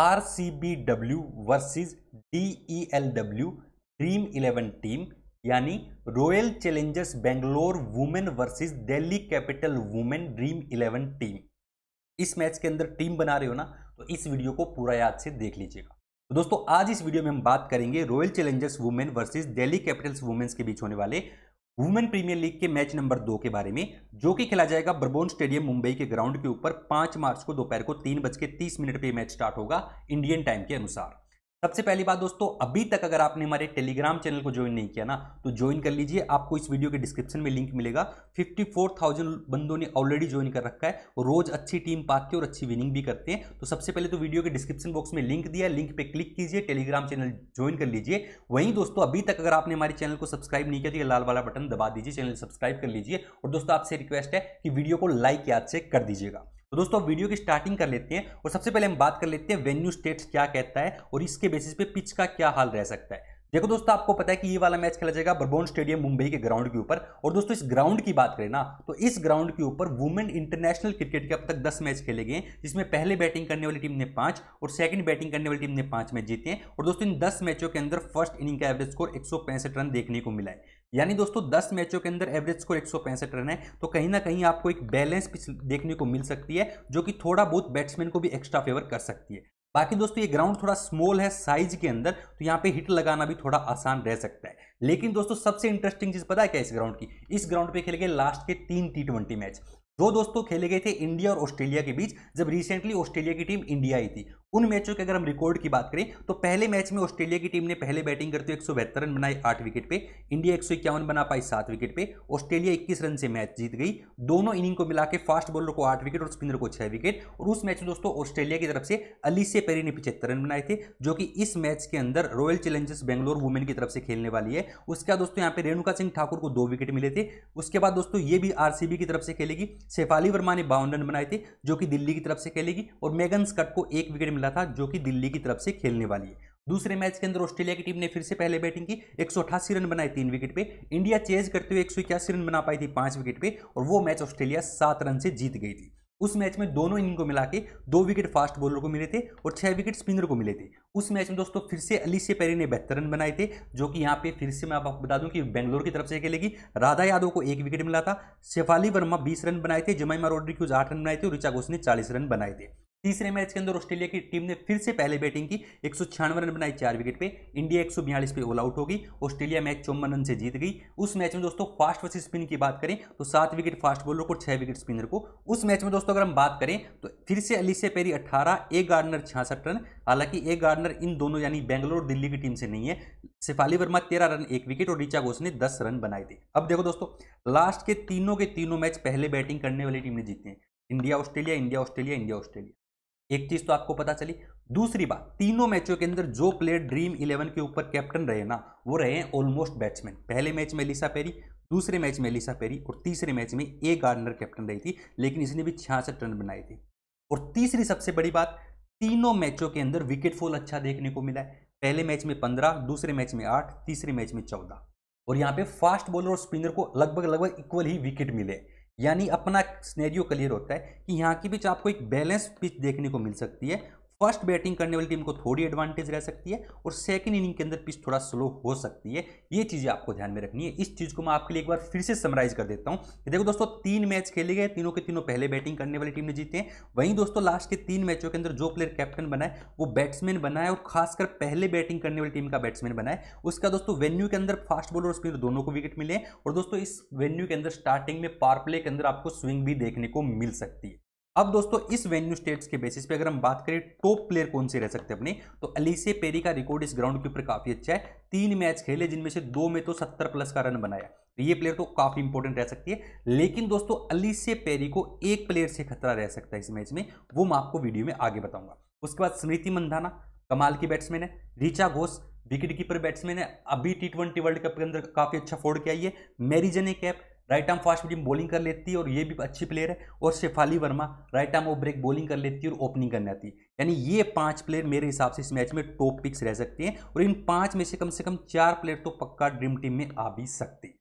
Are C B W versus D E L W Dream Eleven team यानी Royal Challengers Bangalore women versus Delhi Capital women Dream Eleven team इस match के अंदर team बना रहे हो ना तो इस वीडियो को पूरा याद से देख लीजिएगा तो दोस्तों आज इस वीडियो में हम बात करेंगे Royal Challengers women versus Delhi Capitals women's के बीच होने वाले वुमेन प्रीमियर लीग के मैच नंबर दो के बारे में जो कि खेला जाएगा बर्बोन स्टेडियम मुंबई के ग्राउंड के ऊपर पांच मार्च को दोपहर को तीन बज के तीस मिनट पर मैच स्टार्ट होगा इंडियन टाइम के अनुसार सबसे पहली बात दोस्तों अभी तक अगर आपने हमारे टेलीग्राम चैनल को ज्वाइन नहीं किया ना तो ज्वाइन कर लीजिए आपको इस वीडियो के डिस्क्रिप्शन में लिंक मिलेगा 54,000 बंदों ने ऑलरेडी ज्वाइन कर रखा है और रोज अच्छी टीम पाते है और अच्छी विनिंग भी करते हैं तो सबसे पहले तो वीडियो के डिस्क्रिप्शन बॉक्स में लिंक दिया लिंक पर क्लिक कीजिए टेलीग्राम चैनल ज्वाइन कर लीजिए वहीं दोस्तों अभी तक अगर आपने हमारे चैनल को सब्सक्राइब नहीं किया तो ये लाल वाला बटन दबा दीजिए चैनल सब्सक्राइब कर लीजिए और दोस्तों आपसे रिक्वेस्ट है कि वीडियो को लाइक याद से कर दीजिएगा तो दोस्तों वीडियो की स्टार्टिंग कर लेते हैं और सबसे पहले हम बात कर लेते हैं वेन्यू स्टेट्स क्या कहता है और इसके बेसिस पे पिच का क्या हाल रह सकता है देखो दोस्तों आपको पता है कि ये वाला मैच खेला जाएगा बर्बोन स्टेडियम मुंबई के ग्राउंड के ऊपर और दोस्तों इस ग्राउंड की बात करें ना तो इस ग्राउंड के ऊपर वुमेन इंटरनेशनल क्रिकेट के अब तक 10 मैच खेले गए जिसमें पहले बैटिंग करने वाली टीम ने पांच और सेकंड बैटिंग करने वाली टीम ने पांच मैच जीते हैं और दोस्तों इन दस मैचों के अंदर फर्स्ट इनिंग का एवरेज स्कोर एक रन देखने को मिला है यानी दोस्तों 10 मैचों के अंदर एवरेज स्कोर एक रन है तो कहीं ना कहीं आपको एक बैलेंस पिच देखने को मिल सकती है जो कि थोड़ा बहुत बैट्समैन को भी एक्स्ट्रा फेवर कर सकती है बाकी दोस्तों ये ग्राउंड थोड़ा स्मॉल है साइज के अंदर तो यहाँ पे हिट लगाना भी थोड़ा आसान रह सकता है लेकिन दोस्तों सबसे इंटरेस्टिंग चीज़ पता है क्या इस ग्राउंड की इस ग्राउंड पे खेले गए लास्ट के तीन टी ट्वेंटी मैच दो दोस्तों खेले गए थे इंडिया और ऑस्ट्रेलिया के बीच जब रिसेंटली ऑस्ट्रेलिया की टीम इंडिया आई थी उन मैचों के अगर हम रिकॉर्ड की बात करें तो पहले मैच में ऑस्ट्रेलिया की टीम ने पहले बैटिंग करते हुए एक रन बनाए आठ विकेट पे इंडिया एक बना पाई सात विकेट पे ऑस्ट्रेलिया इक्कीस रन से मैच जीत गई दोनों इनिंग को मिला के फास्ट बॉलर को आठ विकेट और स्पिनर को छह विकेट और उस मैच में दोस्तों ऑस्ट्रेलिया की तरफ से अलीसे पेरी ने पिछहत्तर रन बनाए थे जो कि इस मैच के अंदर रॉयल चैलेंजर्स बेंगलोर वुमेन की तरफ से खेलने वाली है उसके बाद दोस्तों यहाँ पे रेणुका सिंह ठाकुर को दो विकेट मिले थे उसके बाद दोस्तों ये भी आर की तरफ से खेलेगी शेफाली वर्मा ने बावन रन बनाए थे जो कि दिल्ली की तरफ से खेलेगी और मेगन स्कट को एक विकेट मिला था जो कि दिल्ली की तरफ से खेलने वाली है दूसरे मैच के अंदर ऑस्ट्रेलिया की टीम ने फिर से पहले बैटिंग की एक रन बनाए तीन विकेट पे इंडिया चेज करते हुए एक रन बना पाई थी पांच विकेट पे और वो मैच ऑस्ट्रेलिया सात रन से जीत गई थी उस मैच में दोनों इनिंग को मिला के दो विकेट फास्ट बॉलर को मिले थे और छह विकेट स्पिनर को मिले थे उस मैच में दोस्तों फिर से अली से पेरी ने बेहतर रन बनाए थे जो कि यहाँ पे फिर से मैं आपको बता दूं कि बेंगलोर की तरफ से खेलेगी राधा यादव को एक विकेट मिला था शेफाली वर्मा बीस रन बनाए थे जमाइमा रोड्रिक्यूज आठ रन बनाए थे और ऋचा घोष ने चालीस रन बनाए थे तीसरे मैच के अंदर ऑस्ट्रेलिया की टीम ने फिर से पहले बैटिंग की एक रन बनाए चार विकेट पे इंडिया एक पे ऑल आउट होगी ऑस्ट्रेलिया मैच चौवन रन से जीत गई उस मैच में दोस्तों फास्ट वर्सेस स्पिन की बात करें तो सात विकेट फास्ट बॉलर को छह विकेट स्पिनर को उस मैच में दोस्तों अगर हम बात करें तो फिर से से पेरी अट्ठारह ए गार्डनर छियासठ रन हालांकि ए गार्डनर इन दोनों यानी बैंगलोर और दिल्ली की टीम से नहीं है शिफाली वर्मा तेरह रन एक विकेट और रिचा घोष ने दस रन बनाए थे अब देखो दोस्तों लास्ट के तीनों के तीनों मैच पहले बैटिंग करने वाली टीम ने जीते हैं India Australia India Australia India Australia एक चीज तो आपको पता चली दूसरी बात तीनों मैचों के अंदर जो प्लेयर ड्रीम इलेवन के ऊपर कैप्टन रहे ना वो रहे हैं ऑलमोस्ट बैट्समैन पहले मैच में लिसा पेरी दूसरे मैच में लिसा पेरी और तीसरे मैच में ए गार्डनर कैप्टन रही थी लेकिन इसने भी छियासठ रन बनाए थे और तीसरी सबसे बड़ी बात तीनों मैचों के अंदर विकेट फॉल अच्छा देखने को मिला है पहले मैच में पंद्रह दूसरे मैच में आठ तीसरे मैच में चौदह और यहाँ पे फास्ट बॉलर और स्पिनर को लगभग लगभग इक्वल ही विकेट मिले यानी अपना स्नेरियो क्लियर होता है कि यहाँ की बीच तो आपको एक बैलेंस पिच देखने को मिल सकती है फर्स्ट बैटिंग करने वाली टीम को थोड़ी एडवांटेज रह सकती है और सेकंड इनिंग के अंदर पिच थोड़ा स्लो हो सकती है ये चीज़ें आपको ध्यान में रखनी है इस चीज़ को मैं आपके लिए एक बार फिर से समराइज कर देता हूँ देखो दोस्तों तीन मैच खेले गए तीनों के तीनों पहले बैटिंग करने वाली टीम ने जीते हैं वहीं दोस्तों लास्ट के तीन मैचों के अंदर जो प्लेयर कैप्टन बनाए वो बैट्समैन बनाए और खासकर पहले बैटिंग करने वाली टीम का बैट्समैन बनाए उसका दोस्तों वेन्यू के अंदर फास्ट बॉलर और स्पिनर दोनों को विकेट मिले और दोस्तों इस वेन्यू के अंदर स्टार्टिंग में पार प्ले के अंदर आपको स्विंग भी देखने को मिल सकती है अब दोस्तों इस वेन्यू स्टेट्स के बेसिस पे अगर हम बात करें टॉप प्लेयर कौन से रह सकते हैं अपने तो अलीसे पेरी का रिकॉर्ड इस ग्राउंड के ऊपर काफी अच्छा है तीन मैच खेले जिनमें से दो में तो सत्तर प्लस का रन बनाया तो ये प्लेयर तो काफी इंपॉर्टेंट रह सकती है लेकिन दोस्तों अलीसे पेरी को एक प्लेयर से खतरा रह सकता है इस मैच में वो मैं आपको वीडियो में आगे बताऊंगा उसके बाद स्मृति मंधाना कमाल की बैट्समैन है Richa Ghosh wicket keeper batsman है अभी टी ट्वेंटी वर्ल्ड कप के अंदर काफी अच्छा फोर्ड किया है Marizanne Kapp right arm fast medium bowling कर लेती है और ये भी अच्छी प्लेयर है और Shafali Verma right arm off break bowling कर लेती है और ओपनिंग करने आती है यानी ये पांच प्लेयर मेरे हिसाब से इस मैच में टॉप पिक्स रह सकते हैं और इन पांच में से कम से कम चार प्लेयर तो पक्का ड्रीम टीम में आ भी सकते हैं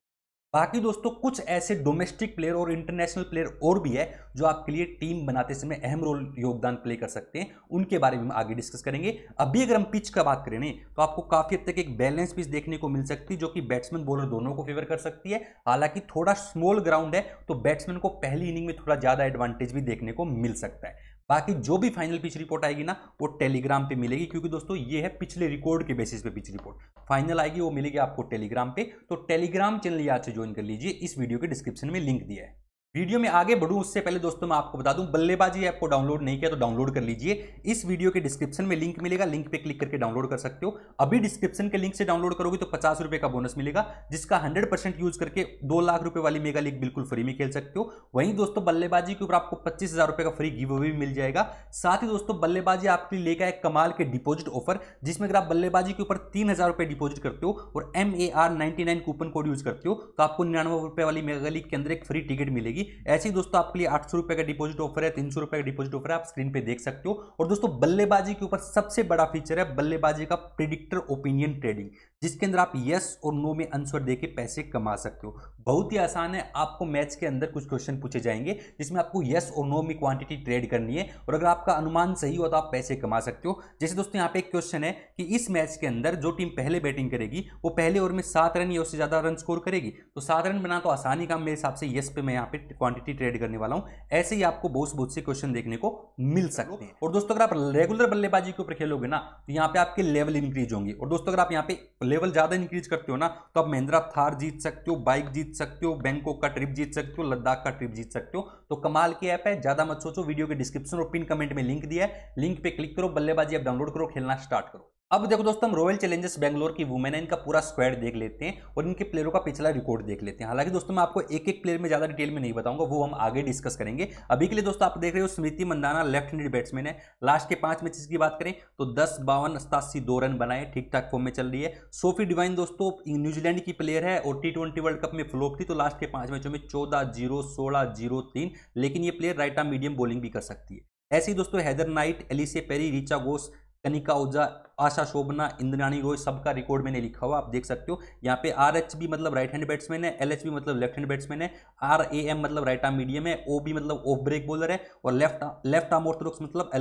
बाकी दोस्तों कुछ ऐसे डोमेस्टिक प्लेयर और इंटरनेशनल प्लेयर और भी है जो आपके लिए टीम बनाते समय अहम रोल योगदान प्ले कर सकते हैं उनके बारे में हम आगे डिस्कस करेंगे अभी अगर हम पिच का बात करें तो आपको काफी हद तक एक बैलेंस पिच देखने को मिल सकती है जो कि बैट्समैन बॉलर दोनों को फेवर कर सकती है हालांकि थोड़ा स्मॉल ग्राउंड है तो बैट्समैन को पहली इनिंग में थोड़ा ज़्यादा एडवांटेज भी देखने को मिल सकता है बाकी जो भी फाइनल पिच रिपोर्ट आएगी ना वो टेलीग्राम पे मिलेगी क्योंकि दोस्तों ये है पिछले रिकॉर्ड के बेसिस पे पिच रिपोर्ट फाइनल आएगी वो मिलेगी आपको टेलीग्राम पे तो टेलीग्राम चैनल याद से ज्वाइन कर लीजिए इस वीडियो के डिस्क्रिप्शन में लिंक दिया है वीडियो में आगे बढ़ूं उससे पहले दोस्तों मैं आपको बता दूं बल्लेबाजी ऐप को डाउनलोड नहीं किया तो डाउनलोड कर लीजिए इस वीडियो के डिस्क्रिप्शन में लिंक मिलेगा लिंक पे क्लिक करके डाउनलोड कर सकते हो अभी डिस्क्रिप्शन के लिंक से डाउनलोड करोगे तो पचास रुपये का बोनस मिलेगा जिसका हंड्रेड परसेंट यूज करके दो लाख रुपये वाली मेगा लीग बिल्कुल फ्री में खेल सकते हो वहीं दोस्तों बल्लेबाजी के ऊपर आपको पच्चीस हजार रुपये का फ्री गिव अवे मिल जाएगा साथ ही दोस्तों बल्लेबाजी आपके लिए लेकर एक कमाल के डिपोजिट ऑफर जिसमें अगर आप बल्लेबाजी के ऊपर तीन हजार रुपये करते हो और M A nine coupon code use करते हो तो आपको निन्यानवे रुपये वाली मेगा लीग के अंदर एक फ्री टिकट मिलेगी ऐसे ही दोस्तों आपके लिए आठ सौ रुपए का डिपॉजिट ऑफर है तीन सौ रुपए का डिपॉजिट ऑफर है आप स्क्रीन पे देख सकते हो और दोस्तों बल्लेबाजी के ऊपर सबसे बड़ा फीचर है बल्लेबाजी का प्रिडिक्टर ओपिनियन ट्रेडिंग जिसके अंदर आप यस और नो में आंसर देके पैसे कमा सकते हो बहुत ही आसान है आपको मैथ्स के अंदर कुछ क्वेश्चन पूछे जाएंगे जिसमें आपको यस और नो में क्वांटिटी ट्रेड करनी है और अगर आपका अनुमान सही हो तो आप पैसे कमा सकते हो जैसे दोस्तों यहाँ पे एक क्वेश्चन है कि इस मैच के अंदर जो टीम पहले बैटिंग करेगी वो पहले ओवर में सात रन या उससे ज़्यादा रन स्कोर करेगी तो सात रन बना तो आसानी काम मेरे हिसाब से यस पे मैं यहाँ पे क्वांटिटी ट्रेड करने वाला हूँ ऐसे ही आपको बहुत बहुत से क्वेश्चन देखने को मिल सकते हैं और दोस्तों अगर आप रेगुलर बल्लेबाजी के ऊपर खेलोगे ना तो यहाँ पे आपके लेवल इंक्रीज होंगे और दोस्तों अगर आप यहाँ पे लेवल ज़्यादा इंक्रीज करते हो ना तो आप महिंद्रा थार जीत सकते हो बाइक जीत सकते हो बैंकॉक का ट्रिप जीत सकते हो लद्दाख का ट्रिप जीत सकते हो तो कमाल की ऐप है ज़्यादा मत सोचो वीडियो के डिस्क्रिप्शन और पिन कमेंट में लिंक दिया है लिंक पे क्लिक करो बल्लेबाजी आप डाउनलोड करो खेलना स्टार्ट करो अब देखो दोस्तों हम रॉयल चैलेंजर्स बैंगलोर की वुमेन है इनका पूरा स्क्वाड देख लेते हैं और इनके प्लेयरों का पिछला रिकॉर्ड देख लेते हैं हालांकि दोस्तों मैं आपको एक एक प्लेयर में ज्यादा डिटेल में नहीं बताऊंगा वो हम आगे डिस्कस करेंगे अभी के लिए दोस्तों आप देख रहे हो Smriti Mandhana left handed batsman है लास्ट के पांच मैचेस की बात करें तो दस बावन सतासी दो रन बनाए ठीक ठाक फॉर्म में चल रही है सोफी डिवाइन दोस्तों न्यूजीलैंड की प्लेयर है और टी वर्ल्ड कप में फ्लोप थी तो लास्ट के पांच मैचों में चौदह जीरो सोलह जीरो तीन लेकिन ये player right arm medium bowling भी कर सकती है ऐसे ही दोस्तों Heather Knight Ellyse Perry Richa Ghosh Kanika Ojha Asha Shobhana Indrani Roy सबका रिकॉर्ड मैंने लिखा हुआ आप देख सकते हो यहाँ पे आर एच बी मतलब राइट हैंड बैट्समैन है एल एच बी मतलब लेफ्ट हैंड बैट्समैन है आर ए एम मतलब राइट आर्म मीडियम है ओ बी मतलब ऑफ ब्रेक बॉलर है और लेफ्ट लेफ्ट आर्म ऑर्थोडॉक्स मतलब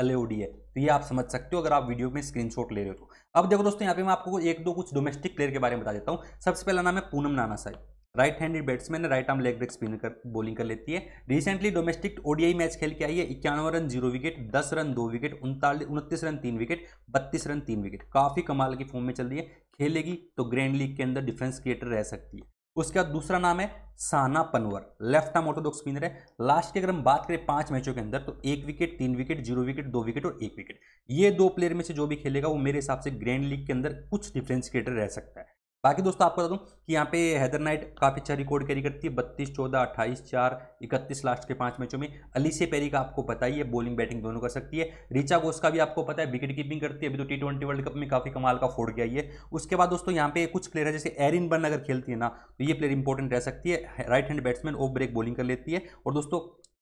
एलओडी है तो ये आप समझ सकते हो अगर आप वीडियो में स्क्रीनशॉट ले रहे हो तो अब देखो दोस्तों यहाँ पे मैं आपको एक दो कुछ डोमेस्टिक प्लेयर के बारे में बता देता हूँ सबसे पहला नाम है पूनम नाना साहब राइट हैंडेड बैट्समैन है right arm leg break spinner कर बॉलिंग कर लेती है रिसेंटली डोमेस्टिक ओडीआई मैच खेल के आई है इक्यानवे रन जीरो विकेट दस रन दो विकेट उनतालीस उनतीस रन तीन विकेट बत्तीस रन तीन विकेट काफ़ी कमाल की फॉर्म में चल रही है खेलेगी तो ग्रैंड लीग के अंदर डिफेंस क्रिएटर रह सकती है उसके बाद दूसरा नाम है Sana Panwar left arm orthodox spinner है लास्ट की अगर हम बात करें पांच मैचों के अंदर तो एक विकेट तीन विकेट जीरो विकेट दो विकेट और एक विकेट ये दो प्लेयर में से जो भी खेलेगा वो मेरे हिसाब से ग्रैंड लीग के अंदर कुछ डिफरेंस क्रिएटर रह सकता है बाकी दोस्तों आपको बता दूं कि यहाँ पे हैदर नाइट काफ़ी अच्छा रिकॉर्ड कैरी करती है बत्तीस चौदह अट्ठाईस चार इकतीस लास्ट के पांच मैचों में अलीसे पेरी का आपको पता ही है बॉलिंग बैटिंग दोनों कर सकती है रिचा घोष का भी आपको पता है विकेट कीपिंग करती है अभी तो टी ट्वेंटी वर्ल्ड कप में काफ़ी कमाल का फोड़ गया है उसके बाद दोस्तों यहाँ पे कुछ प्लेयर है जैसे एरिन बन अगर खेलती है ना तो ये प्लेयर इंपॉर्टेंट रह सकती है right hand batsman off break bowling कर लेती है और दोस्तों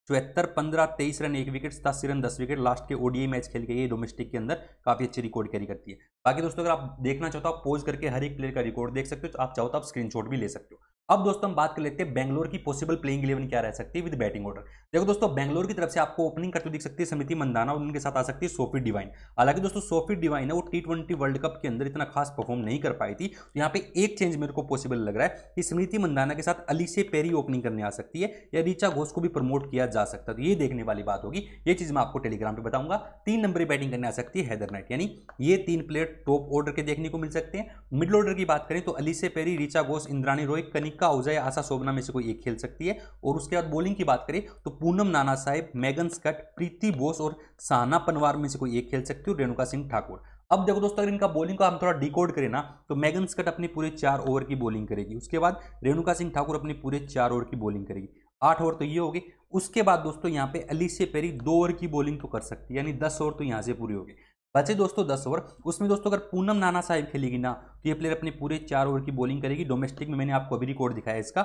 चौहत्तर पंद्रह तेईस रन एक विकेट सतासी रन दस विकेट लास्ट के ओडीआई मैच खेल के ये डोमेस्टिक के अंदर काफी अच्छी रिकॉर्ड कैरी करती है बाकी दोस्तों अगर आप देखना चाहते हो तो आप पोज करके हर एक प्लेयर का रिकॉर्ड देख सकते हो तो आप चाहो तो आप स्क्रीनशॉट भी ले सकते हो अब दोस्तों हम बात कर लेते हैं बैंगलोर की पॉसिबल प्लेइंग इलेवन क्या रह सकती है विद बैटिंग ऑर्डर देखो दोस्तों बैंगलोर की तरफ से आपको ओपनिंग करते दिख सकती है समिति मंदाना और उनके साथ आ सकती है सोफी डिवाइन हालांकि दोस्तों सोफी डिवाइन है वो टी ट्वेंटी वर्ल्ड कप के अंदर इतना खास परफॉर्म नहीं कर पाई थी तो यहाँ पे एक चेंज मेरे को पॉसिबल लग रहा है कि स्मृति मंदाना के साथ अली से पेरी ओपनिंग करने आ सकती है या रिचा घोष को भी प्रमोट किया जा सकता है तो ये देखने वाली बात होगी ये चीज़ मैं आपको टेलीग्राम पर बताऊंगा तीन नंबर बैटिंग करने आ सकती है हैदर नाइट यानी ये तीन प्लेयर टॉप ऑर्डर के देखने को मिल सकते हैं मिडल ऑर्डर की बात करें तो Ellyse Perry Richa Ghosh Indrani Rohit Kanik Manika उजय आशा शोभना में से कोई एक खेल सकती है और उसके बाद बॉलिंग की बात करें तो पूनम नाना साहेब मैगन स्कट प्रीति बोस और साना पनवार में से कोई एक खेल सकती है रेणुका सिंह ठाकुर अब देखो दोस्तों अगर इनका बॉलिंग को हम थोड़ा डिकोड करें ना तो मैगन स्कट अपनी पूरे चार ओवर की बॉलिंग करेगी उसके बाद रेणुका सिंह ठाकुर अपनी पूरे चार ओवर की बॉलिंग करेगी आठ ओवर तो ये होगी उसके बाद दोस्तों यहाँ पे अलीसे पेरी दो ओवर की बॉलिंग तो कर सकती है यानी दस ओवर तो यहाँ से पूरी होगी बचे दोस्तों दस ओवर उसमें दोस्तों अगर पूनम नाना साहिब खेलेगी ना तो ये प्लेयर अपने पूरे चार ओवर की बॉलिंग करेगी डोमेस्टिक में मैंने आपको अभी रिकॉर्ड दिखाया इसका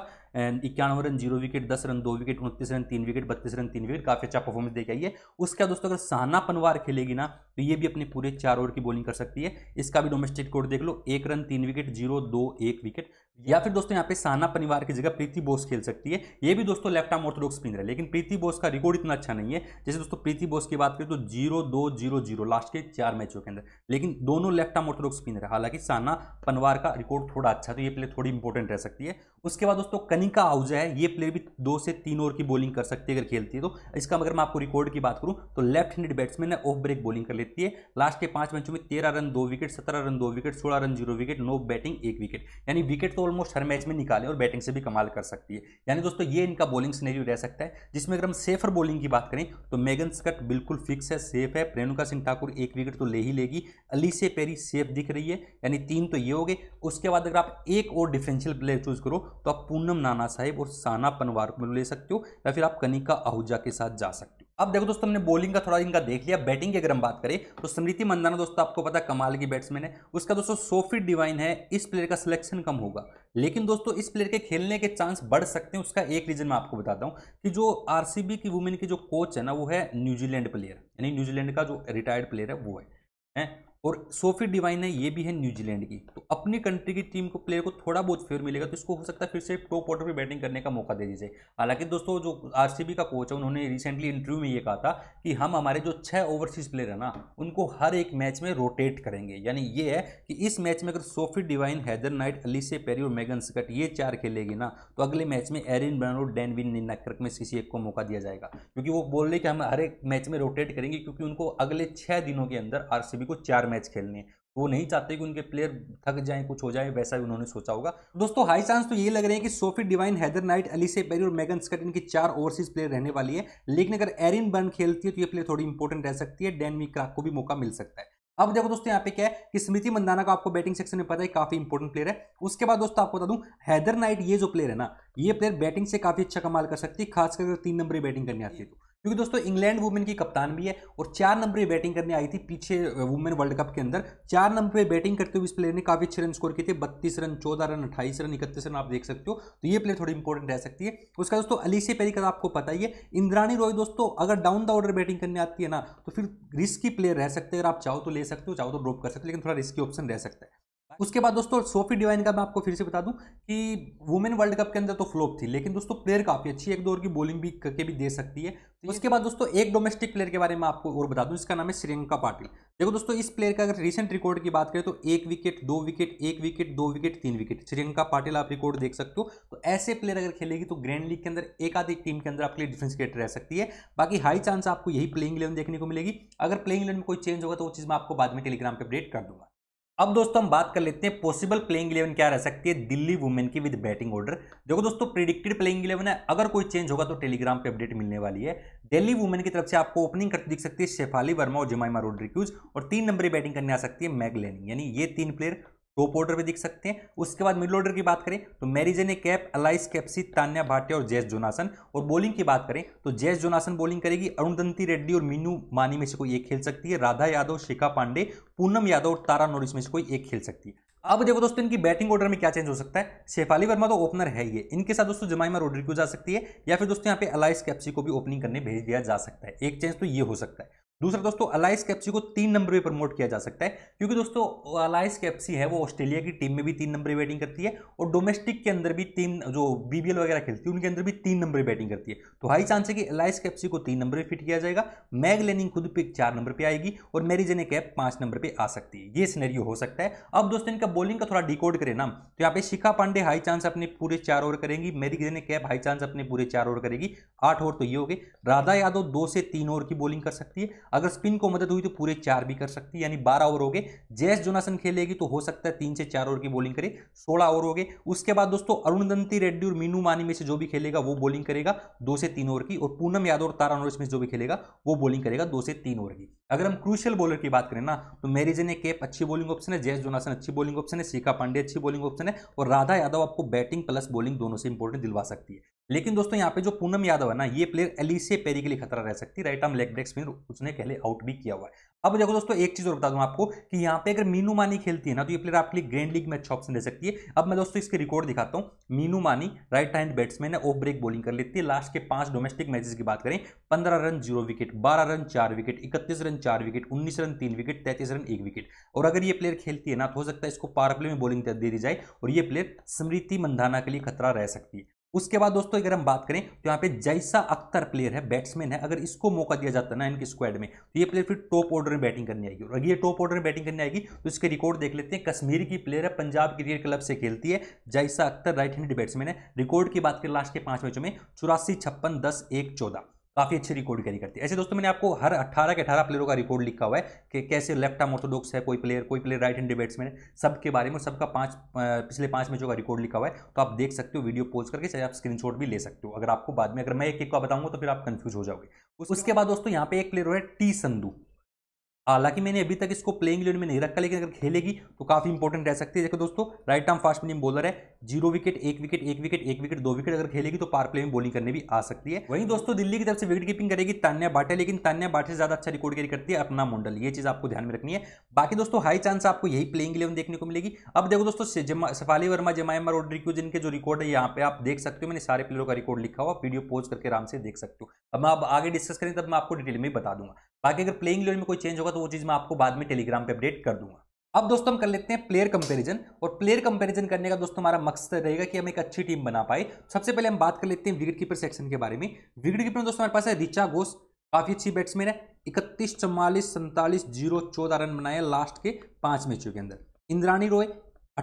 इक्यानवे रन जीरो विकेट दस रन दो विकेट उनतीस रन तीन विकेट बत्तीस रन तीन विकेट काफ़ी अच्छा परफॉर्मेंस देखा ये उसके बाद दोस्तों अगर साना पनवार खेलेगी ना तो ये भी अपने पूरे चार ओवर की बॉलिंग कर सकती है इसका भी डोमेस्टिक रिकॉर्ड देख लो एक रन तीन विकेट जीरो दो एक विकेट या फिर दोस्तों यहाँ पे साना परिवार की जगह प्रीति बोस खेल सकती है ये भी दोस्तों लेफ्ट आर्म ऑर्थोडॉक्स स्पिनर है लेकिन प्रीति बोस का रिकॉर्ड इतना अच्छा नहीं है जैसे दोस्तों प्रीति बोस की बात करें तो जीरो दो जीरो जीरो लास्ट के चार मैचों के अंदर लेकिन दोनों लेफ्ट आर्म ऑर्थोडॉक्स स्पिनर है हालांकि साना पनवार का रिकॉर्ड थोड़ा अच्छा तो ये प्लेयर थोड़ी इंपॉर्टेंट रह सकती है उसके बाद दोस्तों कनिका आउजा है ये प्लेयर भी दो से तीन ओवर की बॉलिंग कर सकती है अगर खेलती है तो इसका अगर मैं आपको रिकॉर्ड की बात करूं तो लेफ्ट हैंडेड बैट्समैन है ऑफ ब्रेक बॉलिंग कर लेती है लास्ट के पांच मैचों में तेरह रन दो विकेट सत्रह रन दो विकेट सोलह run zero wicket no batting एक विकेट यानी विकेट तो ऑलमोस्ट हर मैच में निकाले और बैटिंग से भी कमाल कर सकती है यानी दोस्तों ये इनका बॉलिंग स्नेरियो रह सकता है जिसमें अगर हम सेफर बॉलिंग की बात करें तो मेगन स्कट बिल्कुल फिक्स है सेफ है प्रेणुका सिंह ठाकुर एक विकेट तो ले ही लेगी अली से पेरी सेफ दिख रही है यानी तीन तो ये हो गए उसके बाद अगर आप एक और डिफरेंशियल प्लेयर चूज करो तो आप पूनम नाना साहेब और साना पनवार को ले सकते हो या फिर आप कनिका आहूजा के साथ जा सकते हो अब देखो दोस्तों हमने बॉलिंग का थोड़ा इनका देख लिया बैटिंग की अगर हम बात करें तो स्मृति मंदाना दोस्तों आपको पता कमाल की बैट्समैन है उसका दोस्तों सोफी डिवाइन है इस प्लेयर का सिलेक्शन कम होगा लेकिन दोस्तों इस प्लेयर के खेलने के चांस बढ़ सकते हैं उसका एक रीज़न मैं आपको बताता हूं कि जो आरसीबी की वुमेन की जो कोच है ना वो है न्यूजीलैंड प्लेयर यानी न्यूजीलैंड का जो रिटायर्ड प्लेयर है वो है, है? और सोफी डिवाइन है ये भी है न्यूजीलैंड की तो अपनी कंट्री की टीम को प्लेयर को थोड़ा बहुत फेयर मिलेगा तो इसको हो सकता है फिर से टॉप ऑर्डर पर बैटिंग करने का मौका दे दीजिए हालांकि दोस्तों जो आरसीबी का कोच है उन्होंने रिसेंटली इंटरव्यू में ये कहा था कि हम हमारे जो छः ओवरसीज प्लेयर है ना उनको हर एक मैच में रोटेट करेंगे यानी ये है कि इस मैच में अगर Sophie Devine Heather Knight Ellyse Perry और मेगन स्कट ये चार खेलेगी ना तो अगले मैच में एरिन ब्रन और डैनविन निनाकर्क में किसी एक को मौका दिया जाएगा क्योंकि वो बोल रहे कि हम हर एक मैच में रोटेट करेंगे क्योंकि उनको अगले छः दिनों के अंदर आर को चार मैच खेलने वो नहीं चाहते कि उनके प्लेयर थक जाएं कुछ हो जाए वैसा ही उन्होंने सोचा होगा दोस्तों हाई चांस तो ये लग रहे हैं कि Sophie Devine Heather Knight Ellyse Perry और मैगन स्कट इनकी चार ओवरसीज प्लेयर रहने वाली है लेकिन अगर एरिन बर्न खेलती है तो ये प्लेयर थोड़ी इंपॉर्टेंट रह सकती है डैन क्राक को भी मौका मिल सकता है अब देखो दोस्तों यहाँ पे क्या है कि स्मृति मंदाना का आपको बैटिंग सेक्शन में पता है काफी इंपॉर्टेंट प्लेयर है उसके बाद दोस्तों आपको बता दूं हैदर नाइट ये जो प्लेयर है ना ये प्लेयर बैटिंग से काफी अच्छा कमाल कर सकती है खासकर अगर तीन नंबर बैटिंग करने आती है तो क्योंकि दोस्तों इंग्लैंड वुमेन की कप्तान भी है और चार नंबर पे बैटिंग करने आई थी पीछे वुमेन वर्ल्ड कप के अंदर चार नंबर पे बैटिंग करते हुए इस प्लेयर ने काफी अच्छे रन स्कोर किए थे बत्तीस रन चौदह रन अट्ठाईस रन इकतीस रन आप देख सकते हो तो ये प्लेयर थोड़ी इंपॉर्टेंट रह सकती है उसका दोस्तों अलीसे पेरी का आपको पता ही है इंद्रानी रॉय दोस्तों अगर डाउन द ऑर्डर बैटिंग करने आती है ना तो फिर रिस्की प्लेयर रह सकते हैं अगर आप चाहो तो ले सकते हो चाहो तो ड्रॉप कर सकते हो लेकिन थोड़ा रिस्की ऑप्शन रह सकता है उसके बाद दोस्तों सोफी डिवाइन का मैं आपको फिर से बता दूं कि वुमेन वर्ल्ड कप के अंदर तो फ्लोप थी लेकिन दोस्तों प्लेयर काफ़ी अच्छी एक दो ओवर की बॉलिंग भी करके भी दे सकती है तो उसके बाद दोस्तों एक डोमेस्टिक प्लेयर के बारे में आपको और बता दूं इसका नाम है श्रियंका पाटिल देखो दोस्तों इस प्लेयर का अगर रिसेंट रिकॉर्ड की बात करें तो एक विकेट दो विकेट एक विकेट दो विकेट तीन विकेट श्रियंका पाटिल आप रिकॉर्ड देख सकते हो तो ऐसे प्लेयर अगर खेलेगी तो ग्रैंड लीग के अंदर एक आधी टीम के अंदर आपके लिए डिफेंस क्रिएट रह सकती है बाकी हाई चांस आपको यही प्लेइंग इलेवन देखने को मिलेगी अगर प्लेइंग इलेवन में कोई चेंज होगा तो वो चीज़ मैं आपको बाद में टेलीग्राम पर अपडेट कर दूंगा अब दोस्तों हम बात कर लेते हैं पॉसिबल प्लेइंग इलेवन क्या रह सकती है दिल्ली वुमेन की विद बैटिंग ऑर्डर देखो दोस्तों प्रिडिक्टेड प्लेइंग इलेवन है अगर कोई चेंज होगा तो टेलीग्राम पे अपडेट मिलने वाली है दिल्ली वुमेन की तरफ से आपको ओपनिंग करते दिख सकती है शेफाली वर्मा और जमाइमा रोड्रिक्यूज और तीन नंबर बैटिंग करने आ सकती है मैगलेनिंग यानी ये तीन प्लेयर टॉप ऑर्डर पे दिख सकते हैं उसके बाद मिडल ऑर्डर की बात करें तो Marizanne Kapp Alice Capsey Tanya Bhatia और जैस जोनासन और बॉलिंग की बात करें तो जैस जोनासन बॉलिंग करेगी अरुण दंती रेड्डी और मीनू मानी में से कोई एक खेल सकती है राधा यादव शिखा पांडे पूनम यादव और तारा नोरिस में से कोई एक खेल सकती है अब देखो दोस्तों इनकी बैटिंग ऑर्डर में क्या चेंज हो सकता है शेफाली वर्मा तो ओपनर है ये इनके साथ दोस्तों जमाइमा रोड्रिको जा सकती है या फिर दोस्तों यहाँ पे अलाइस कैप्सी को भी ओपनिंग करने भेज दिया जा सकता है एक चेंज तो ये हो सकता है दूसरा दोस्तों अलाइस कैप्सी को तीन नंबर पे प्रमोट किया जा सकता है क्योंकि दोस्तों अलाइस कैप्सी है वो ऑस्ट्रेलिया की टीम में भी तीन नंबर बैटिंग करती है और डोमेस्टिक के अंदर भी तीन जो बीबीएल वगैरह खेलती है उनके अंदर भी तीन नंबर बैटिंग करती है तो हाई चांस है कि अलाइस कैप्सी को तीन नंबर पर फिट किया जाएगा मैग लेनिंग खुद पिक चार नंबर पर आएगी और मेरी जेने कैप पांच नंबर पर आ सकती है ये सीनरियो हो सकता है अब दोस्तों इनका बॉलिंग का थोड़ा डिकोड करें ना तो यहाँ पे शिखा पांडे हाई चांस अपने पूरे चार ओवर करेंगी मेरी जेने कैप हाई चांस अपने पूरे चार ओवर करेगी आठ ओवर तो ये हो गए राधा यादव दो से तीन ओवर की बॉलिंग कर सकती है अगर स्पिन को मदद हुई तो पूरे चार भी कर सकती है यानी बारह ओवर हो गए जैस जोनासन खेलेगी तो हो सकता है तीन से चार ओवर की बॉलिंग करे सोलह ओवर हो गए उसके बाद दोस्तों अरुण दंती रेड्डी और मीनू मानी में से जो भी खेलेगा वो बॉलिंग करेगा दो से तीन ओवर की और पूनम यादव और तारा नोरिस में जो भी खेलेगा वो बॉलिंग करेगा दो से तीन ओवर की अगर हम क्रूशियल बॉलर की बात करें ना तो मेरीजन एक कैप अच्छी बॉलिंग ऑप्शन है जैस जोनासन अच्छी बॉलिंग ऑप्शन है शिखा पांडे अच्छी बॉलिंग ऑप्शन है और राधा यादव आपको बैटिंग प्लस बॉलिंग दोनों से इंपॉर्टेंट दिलवा सकती है लेकिन दोस्तों यहाँ पे जो पूनम यादव है ना ये प्लेयर एलिसे पेरी के लिए खतरा रह सकती है right arm leg break spin उसने पहले आउट भी किया हुआ है अब देखो दोस्तों एक चीज और बता दूं आपको कि यहाँ पे अगर मीनू मानी खेलती है ना तो ये प्लेयर आपके लिए ग्रैंड लीग में अच्छा ऑप्शन दे सकती है अब मैं दोस्तों इसके रिकॉर्ड दिखाता हूँ Minnu Mani right hand batsman है ऑफ ब्रेक बॉलिंग कर लेती है लास्ट के पांच डोमेस्टिक मैचेस की बात करें पंद्रह रन जीरो विकेट बारह रन चार विकेट इकतीस रन चार विकेट उन्नीस रन तीन विकेट तैतीस रन एक विकेट और अगर ये प्लेयर खेलती है ना तो हो सकता है इसको पार प्ले में बॉलिंग दे दी जाए और ये प्लेयर स्मृति मंदाना के लिए खतरा रह सकती है उसके बाद दोस्तों अगर हम बात करें तो यहाँ पे जैसा अख्तर प्लेयर है बैट्समैन है अगर इसको मौका दिया जाता है ना इनके स्क्वाड में तो ये प्लेयर फिर टॉप ऑर्डर में बैटिंग करने आएगी और अगर ये टॉप ऑर्डर में बैटिंग करने आएगी तो इसके रिकॉर्ड देख लेते हैं कश्मीर की प्लेयर है पंजाब क्रिकेट क्लब से खेलती है Jasia Akhtar right hand batsman है रिकॉर्ड की बात करें लास्ट के पांच मैचों में चौरासी छप्पन दस एक चौदह काफ़ी अच्छी रिकॉर्ड कैरी करती है ऐसे दोस्तों मैंने आपको हर 18 के 18 प्लेयरों का रिकॉर्ड लिखा हुआ है कि कैसे लेफ्ट आर्म ऑर्थोडॉक्स है कोई प्लेयर कोई प्लेयर राइट हैंड बैट्समैन सब के बारे में सबका पांच पिछले पांच मैचों का रिकॉर्ड लिखा हुआ है तो आप देख सकते हो वीडियो पोज करके चाहे आप स्क्रीनशॉट भी ले सकते हो अगर आपको बाद में अगर मैं एक एक का बताऊंगा तो फिर आप कन्फ्यूज हो जाओगे उसके बाद दोस्तों यहाँ पे एक प्लेयर है टी संधु हालांकि मैंने अभी तक इसको प्लेइंग इलेवन में नहीं रखा लेकिन अगर खेलेगी तो काफ़ी इंपॉर्टेंट रह सकती है देखो दोस्तों right arm fast medium bowler है जीरो विकेट एक विकेट एक विकेट एक विकेट दो विकेट अगर खेलेगी तो पार प्ले में बॉलिंग करने भी आ सकती है वहीं दोस्तों दिल्ली की तरफ से विकेट कीपिंग करेगी तान्या बाटे लेकिन तान्या बाटे से ज़्यादा अच्छा रिकॉर्ड कैरी करती है अपना मंडल ये चीज़ आपको ध्यान में रखनी है बाकी दोस्तों हाई चांस आपको यही प्लेइंग इलेवन देखने को मिलेगी अब देखो दोस्तों सफाली वर्मा जमा रोड्रिक्यू जिनके जो रिकॉर्ड है यहाँ पे आप देख सकते हो मैंने सारे प्लेयरों का रिकॉर्ड लिखा हुआ वीडियो पोज करके आराम से देख सकते हो अब मैं आप आगे डिस्कस करें तब मैं आपको डिटेल में बता दूंगा बाकी अगर प्लेइंग लेवल में कोई चेंज होगा तो वो चीज़ मैं आपको बाद में टेलीग्राम पे अपडेट कर दूंगा अब दोस्तों हम कर लेते हैं प्लेयर कंपैरिजन और प्लेयर कंपैरिजन करने का दोस्तों हमारा मकसद रहेगा कि हम एक अच्छी टीम बना पाए सबसे पहले हम बात कर लेते हैं विकेट कीपर सेक्शन के बारे में विकेट कीपर में दोस्तों हमारे पास है रिचा घोष काफ़ी अच्छी बैट्समैन है इकतीस चौवालीस सैंतालीस जीरो चौदह रन बनाए लास्ट के पाँच मैचों के अंदर इंद्राणी रॉय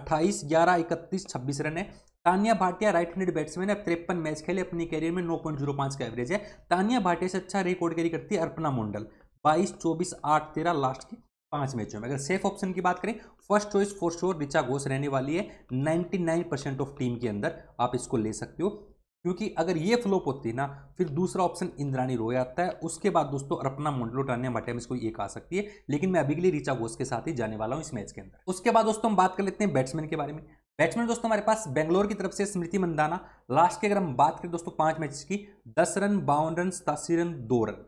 अट्ठाईस ग्यारह इकतीस छब्बीस रन है Tania Bhatia right handed batsman है तिरपन मैच खेले अपने कैरियर में नौ पॉइंट जीरो का एवरेज है तानिया भाटिया से अच्छा रिकॉर्ड कैरी करती है अर्पना मंडल बाईस चौबीस आठ तेरह लास्ट के पांच मैचों में अगर सेफ ऑप्शन की बात करें first choice for sure Richa Ghosh रहने वाली है नाइन परसेंट ऑफ टीम के अंदर आप इसको ले सकते हो क्योंकि अगर ये फ्लोप होती ना फिर दूसरा ऑप्शन इंद्राणी रोय आता है उसके बाद दोस्तों अपना मुंडलो टान्या मटेम इसको एक आ सकती है लेकिन मैं अभी के लिए रिचा घोष के साथ ही जाने वाला हूँ इस मैच के अंदर उसके बाद दोस्तों हम बात कर लेते हैं बैट्समैन के बारे में बैट्समैन दोस्तों हमारे पास बेंगलोर की तरफ से स्मृति मंदाना लास्ट की अगर हम बात करें दोस्तों पांच मैच की दस रन बावन रन सतासी रन दो रन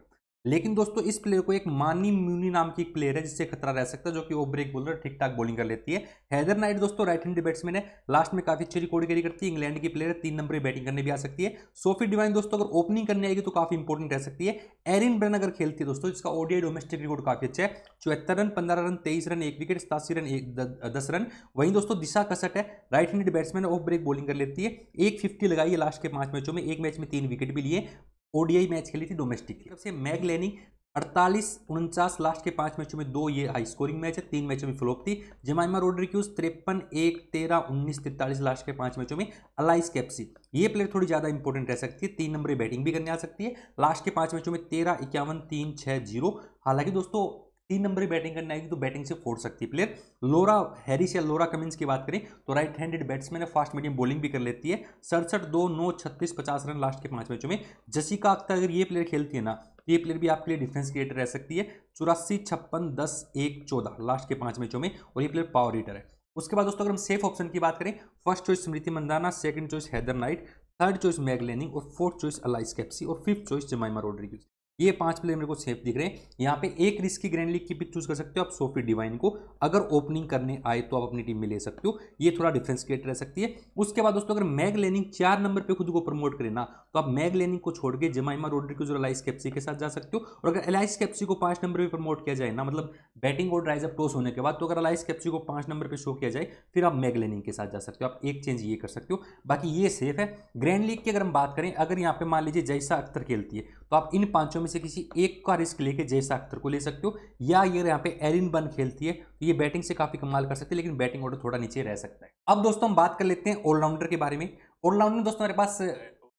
लेकिन दोस्तों इस प्लेयर को एक मानी म्यूनी नाम की एक प्लेयर है जिससे खतरा रह सकता है जो कि वो ब्रेक बोलर ठीक ठाक बॉलिंग कर लेती है हैदर नाइट दोस्तों राइट हैंड बैट्समैन है लास्ट में काफी अच्छी रिकॉर्ड कैरी करती है इंग्लैंड की प्लेयर तीन नंबर बैटिंग करने भी आ सकती है सोफी डिवाइन दोस्तों अगर ओपनिंग करने आएगी तो काफी इंपॉर्टेंट रह सकती है एरिन ब्रन अगर खेलती है दोस्तों जिसका ओडिया डोमेस्टिक रिकॉर्ड काफी अच्छा है चौहत्तर रन पंद्रह रन तेईस रन एक विकेट सतासी रन एक दस रन वहीं दोस्तों दिशा कसट है right hand batsman off break bowling कर लेती है एक फिफ्टी लगाई है लास्ट के पांच मैचों में एक मैच में तीन विकेट भी लिए ओडीआई मैच खेली थी डोमेस्टिक की से मैग लेनी अड़तालीस उनचास लास्ट के पांच मैचों में दो ये हाई स्कोरिंग मैच है तीन मैचों में फ्लॉप थी जमाइमा रोड्रिक्यूज तिरपन एक तेरह उन्नीस तिरतालीस लास्ट के पांच मैचों में अलाइस कैप्सी ये प्लेयर थोड़ी ज़्यादा इंपॉर्टेंट रह सकती है तीन नंबर बैटिंग भी करने आ सकती है लास्ट के पांच मैचों में तेरह इक्यावन तीन छः जीरो हालांकि दोस्तों तीन नंबर बैटिंग करने आएगी तो बैटिंग से फोड़ सकती है प्लेयर लोरा हैरिस या लोरा कमिंस की बात करें तो राइट हैंडेड बैट्समैन है फास्ट मीडियम बॉलिंग भी कर लेती है सड़सठ दो नौ छत्तीस पचास रन लास्ट के पांच मैचों में जसिका अख्तर अगर ये प्लेयर खेलती है ना तो ये प्लेयर भी आपके लिए डिफेंस क्रिएटर रह सकती है चौरासी छप्पन दस एक चौदह लास्ट के पांच मैचों में और ये प्लेयर पावर रीटर है उसके बाद दोस्तों अगर हम सेफ ऑप्शन की बात करें first choice Smriti Mandhana second choice Heather Knight third choice Meg Lanning और फोर्थ चॉइस अलाइस कैप्सी और फिफ्थ चॉइस जमाइमा रोड्रिग्यूज ये पांच प्लेयर मेरे को सेफ दिख रहे हैं यहाँ पे एक रिस्की ग्रैंड लीग की पिक चूज कर सकते हो आप सोफी डिवाइन को अगर ओपनिंग करने आए तो आप अपनी टीम में ले सकते हो ये थोड़ा डिफेंस क्रिएट रह सकती है उसके बाद दोस्तों अगर मैग लेनिंग चार नंबर पर खुद को प्रमोट करें ना तो आप मैग लेनिंग को छोड़ के जमाइमा रोड्रिक्यूज और एलाइस कैप्सी के साथ जा सकते हो और अगर एलाइस कैप्सी को पांच नंबर पर प्रमोट किया जाए ना मतलब बैटिंग और ड्राइजअप टॉस होने के बाद तो अगर एलाइस कैप्सी को पांच नंबर पर शो किया जाए फिर आप मैग लेनिंग के साथ जा सकते हो आप एक चेंज ये कर सकते हो बाकी ये सेफ है ग्रैंड लीग की अगर हम बात करें अगर यहाँ पे मान लीजिए जैसा अख्तर खेलती है तो आप इन पांचों में से किसी एक का रिस्क लेके जैसा अख्तर को ले सकते हो या ये यहाँ पे एरिन बन खेलती है तो ये बैटिंग से काफ़ी कमाल कर सकती है लेकिन बैटिंग ऑर्डर थोड़ा नीचे रह सकता है अब दोस्तों हम बात कर लेते हैं ऑलराउंडर के बारे में ऑलराउंडर दोस्तों हमारे पास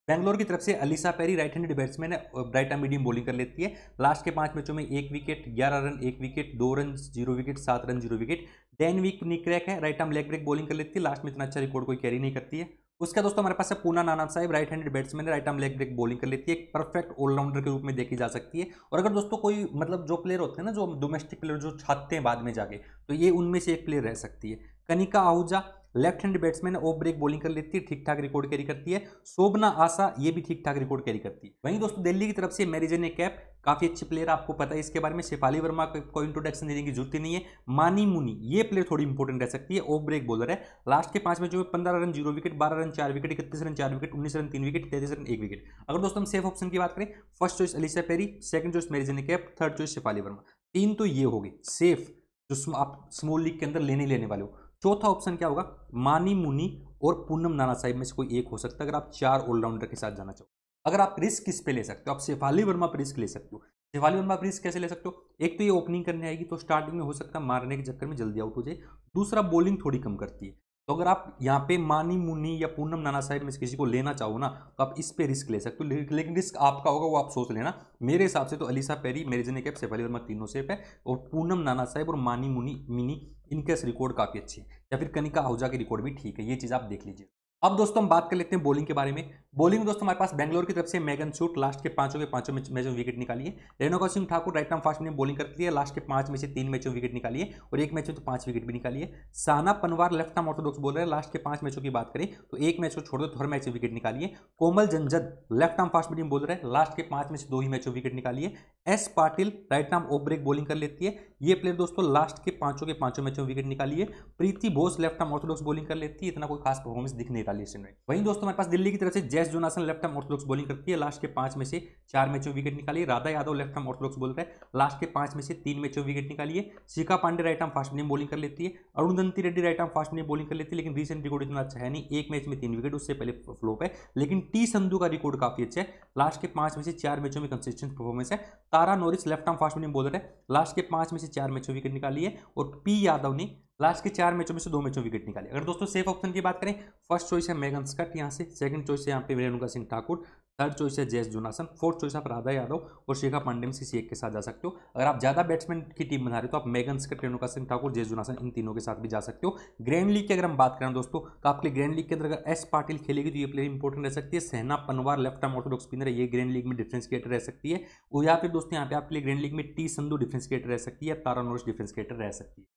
बैंगलोर की तरफ से Ellyse Perry right handed batsman है राइट आर्म मीडियम बॉलिंग कर लेती है लास्ट के पांच मैचों में एक विकेट ग्यारह रन एक विकेट दो रन जीरो विकेट सात run zero wicket Dane van Niekerk है right arm leg break bowling कर लेती है लास्ट में इतना अच्छा रिकॉर्ड कोई कैरी नहीं करती है उसके दोस्तों हमारे पास है पूना नाना साहब राइट हैंडेड बैट्समैन है right arm leg break bowling कर लेती है एक परफेक्ट ऑलराउंडर के रूप में देखी जा सकती है और अगर दोस्तों कोई मतलब जो प्लेयर होते हैं ना जो डोमेस्टिक प्लेयर जो छाते हैं बाद में जाके तो ये उनमें से एक प्लेयर रह सकती है Kanika Ahuja left hand batsman off break bowling कर लेती है ठीक ठाक रिकॉर्ड कैरी करती है शोभना आशा ये भी ठीक ठाक रिकॉर्ड कैरी करती है वहीं दोस्तों दिल्ली की तरफ से मैरिजन कैप काफी अच्छे प्लेयर आपको पता है इसके बारे में शेफाली वर्मा को इंट्रोडक्शन देने की जरूरत नहीं है मानी मुनी ये प्लेयर थोड़ी इंपॉर्टेंट रह सकती है ऑफ ब्रेक बॉलर है लास्ट के पांच मैचों में पंद्रह रन जीरो विकेट बारह रन चार विकेट इकतीस रन चार विकेट उन्नीस रन तीन विकेट तैतीस रन एक विकेट अगर दोस्तों हम सेफ ऑप्शन की बात करें first choice Ellyse Perry second choice Marizanne Kapp third choice Shafali Verma तीन तो ये हो गई सेफ जो आप स्मॉल लीग के अंदर लेने लेने वाले हो चौथा ऑप्शन क्या होगा मानी मुनि और पूनम नाना साहिब में से कोई एक हो सकता है अगर आप चार ऑलराउंडर के साथ जाना चाहो अगर आप रिस्क किस पे ले सकते हो आप शेफाली वर्मा पर रिस्क ले सकते हो शेफाली वर्मा पर रिस्क कैसे ले सकते हो एक तो ये ओपनिंग करने आएगी तो स्टार्टिंग में हो सकता है मारने के चक्कर में जल्दी आउट हो जाए दूसरा बॉलिंग थोड़ी कम करती है तो अगर आप यहाँ पे मानी मुनी या पूनम नाना साहिब में से किसी को लेना चाहो ना तो आप इस पे रिस्क ले सकते हो लेकिन रिस्क आपका होगा वो आप सोच लेना मेरे हिसाब से तो अलीसा पेरी मेरे जने कैप सेफाली वर्मा तीनों सेफ है और पूनम नाना साहिब और मानी मुनी मिनी इनकेस रिकॉर्ड काफ़ी अच्छी है या फिर कनिका आहूजा की रिकॉर्ड भी ठीक है ये चीज़ आप देख लीजिए अब दोस्तों हम बात कर लेते हैं बॉलिंग के बारे में बॉलिंग में दोस्तों हमारे पास बैंगलोर की तरफ से मेगन सूट लास्ट के पांचों के पांचों मैच में विकेट निकाली है Renuka Singh Thakur right arm fast में बॉलिंग करती है लास्ट के पांच में से तीन मैचों विकेट निकाली है और एक मैच में तो पांच विकेट भी निकाली है Sahana Pawar left arm orthodox bowler है लास्ट के पांच मैचों की बात करें तो एक मैच को छोड़ दो हर मैच में विकेट निकालिए Komal Zanzad left arm fast medium बोल रहे लास्ट के पांच में से दो ही मैचों विकेट निकालिए S Patil right arm off break bowling कर लेती है ये प्लेयर दोस्तों लास्ट के पांचों के पांचों मैचों में विकेट निकालिए Preeti Bose left arm orthodox bowling कर लेती है इतना कोई खास परफॉर्मेंस दिख नहीं रहा है वहीं दोस्तों हमारे पास दिल्ली की तरफ से Jess Jonassen left arm orthodox bowling करती है लास्ट के पांच में से चार मैचों विकेट निकाली Radha Yadav left arm orthodox bowler है लास्ट के पांच में से तीन मैचों विकेट निकाली है Shikha Pandey right arm fast medium bowling कर लेती है Arundhati Reddy right arm fast medium bowling कर लेती है लेकिन रिसेंट रिकॉर्ड इतना अच्छा है नहीं एक मैच में तीन विकेट उससे पहले फ्लॉप है लेकिन टी संधु का रिकॉर्ड काफी अच्छा है लास्ट के पांच में से चार मैचों में कंसिस्टेंट परफॉर्मेंस है Tara Norris left arm fast medium bowler है लास्ट के पांच में से चार मैचों विकेट निकाली है और पी यादव ने लास्ट के चार मैचों में से दो मैचों विकेट निकाले अगर दोस्तों सेफ ऑप्शन की बात करें फर्स्ट चॉइस है मेगन स्कट यहाँ से सेकंड चॉइस है यहाँ पे रेणुका सिंह ठाकुर थर्ड चॉइस है जयस जोनासन फोर्थ चॉइस आप राधा यादव और शेखा पांडे में किसी एक के साथ जा सकते हो अगर आप ज्यादा बैट्समैन की टीम बना रहे हो तो आप Megan Schutt Renuka Singh Thakur Jess Jonassen इन तीनों के साथ भी जा सकते हो ग्रैंड लीग की अगर हम बात करें दोस्तों तो आपके ग्रैंड लीग के अंदर अगर एस पाटिल खेलेगी तो ये प्लेयर इंपॉर्टेंट रह सकती है Sahana Pawar left arm orthodox spinner है ये ग्रैंड लीग में डिफेंस क्रिएटर रह सकती है और या फिर दोस्तों यहाँ पे आपके लिए ग्रैंड लीग में टी संधु डिफेंस क्रिएटर रह सकती है तारा नोश डिफेंस क्रिएटर रह सकती है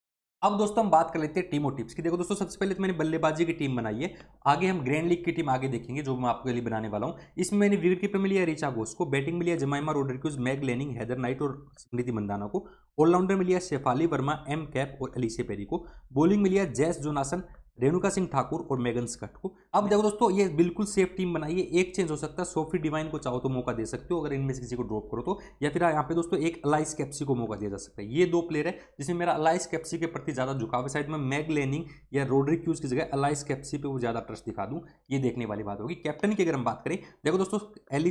अब दोस्तों हम बात कर लेते हैं टीमों टिप्स की देखो दोस्तों सबसे पहले तो मैंने बल्लेबाजी की टीम बनाई है आगे हम ग्रैंड लीग की टीम आगे देखेंगे जो मैं आपके लिए बनाने वाला हूँ इसमें मैंने विकेट कीपर में लिया रिचा घोष को बैटिंग में लिया Jemimah Rodrigues Meg Lanning Heather Knight और स्मृति मंदाना को ऑलराउंडर में लिया शेफाली वर्मा एम कैप और अलीसे पेरी को बॉलिंग में लिया जैस जोनासन रेणुका सिंह ठाकुर और मेगन स्कट को अब देखो दोस्तों ये बिल्कुल सेफ टीम बनाइए एक चेंज हो सकता है सोफी डिवाइन को चाहो तो मौका दे सकते हो अगर इनमें से किसी को ड्रॉप करो तो या फिर यहाँ पे दोस्तों एक अलाइस कैप्सी को मौका दिया जा सकता है ये दो प्लेयर है जिसमें मेरा अलाइस कैप्सी के प्रति ज़्यादा झुकाव है शायद मैं मैग लेनिंग या रोड्रिक्यूज क्यूज की जगह अलाइस कैप्सी पर वो ज़्यादा ट्रस्ट दिखा दूँ ये देखने वाली बात होगी कैप्टन की अगर हम बात करें देखो दोस्तों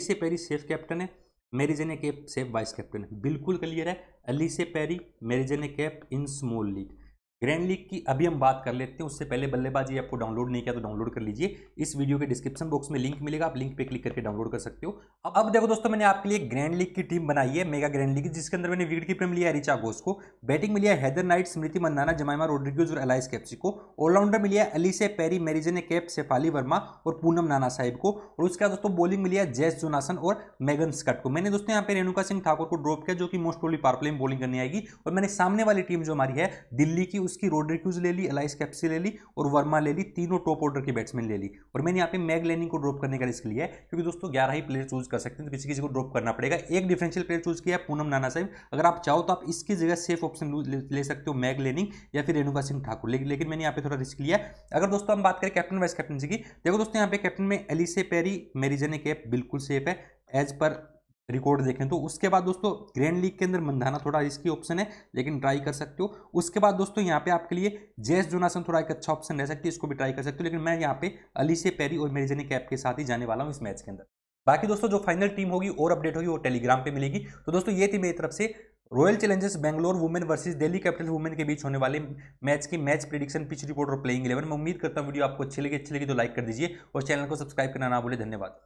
से पेरी सेफ कैप्टन है जेने कैप सेफ वाइस कैप्टन है बिल्कुल क्लियर है से पेरी जेने Kapp in small league grand league की अभी हम बात कर लेते हैं उससे पहले बल्लेबाजी आपको डाउनलोड नहीं किया तो डाउनलोड कर लीजिए इस वीडियो के डिस्क्रिप्शन बॉक्स में लिंक मिलेगा आप लिंक पे क्लिक करके डाउनलोड कर सकते हो अब अब देखो दोस्तों मैंने आपके लिए ग्रैंड लीग की टीम बनाई है मेगा ग्रैंड लीग जिसके अंदर मैंने विकेट कीपर मिली है रिचा घोष को बैटिंग मिली है हैदर नाइट स्मृति मंदाना जमाइमा रोड्रिग्यूज और एलाइस कैप्सी को ऑलराउंडर मिली है Ellyse Perry Marizanne Kapp Shafali Verma और पूनम नाना साहिब को और उसके बाद दोस्तों बॉलिंग मिली है जैस जोनासन और मैगन स्कट को मैंने दोस्तों यहाँ पे रेणुका सिंह ठाकुर को ड्रॉप किया जो कि मोस्ट ओली पार्पलेम बॉलिंग करने आएगी और मैंने सामने वाली टीम जो हमारी है दिल्ली की उसकी रोड्रिक्यूज ले ली एलाइस कैप्सी ले ली और वर्मा ले ली तीनों टॉप ऑर्डर की बैट्समैन ले ली और मैंने यहाँ पे मैग लेनिंग को ड्रॉप करने का रिस्क लिया है क्योंकि दोस्तों ग्यारह ही प्लेयर चूज कर सकते हैं तो किसी किसी को ड्रॉप करना पड़ेगा एक डिफरेंशियल प्लेयर चूज किया पूनम नाना साहब अगर आप चाहो तो आप इसकी जगह सेफ ऑप्शन ले सकते हो मैग लेनिंग या फिर रेणुका सिंह ठाकुर लेकिन मैंने यहाँ पे थोड़ा रिस्क लिया अगर दोस्तों हम बात करें कैप्टन वाइस कैप्टनसी की देखो दोस्तों यहाँ पे कैप्टन में एलिसे पेरी मेरीजन कैप बिल्कुल सेफ है एज पर रिकॉर्ड देखें तो उसके बाद दोस्तों ग्रैंड लीग के अंदर मंदाना थोड़ा रिस्की ऑप्शन है लेकिन ट्राई कर सकते हो उसके बाद दोस्तों यहाँ पे आपके लिए जेस जोनासन थोड़ा एक अच्छा ऑप्शन रह सकती है इसको भी ट्राई कर सकते हो लेकिन मैं यहाँ पे अली से पेरी और मेरे कैप के साथ ही जाने वाला हूँ इस मैच के अंदर बाकी दोस्तों जो फाइनल टीम होगी और अपडेट होगी वो टेलीग्राम पे मिलेगी तो दोस्तों ये थी मेरी तरफ से Royal Challengers Bangalore women versus Delhi Capital women के बीच होने वाले मैच की मैच प्रिडिक्शन पिच रिपोर्ट और प्लेइंग इलेवन मैं उम्मीद करता हूँ वीडियो आपको अच्छी लगी अच्छी लगी तो लाइक कर दीजिए और चैनल को सब्सक्राइब करना ना भूले धन्यवाद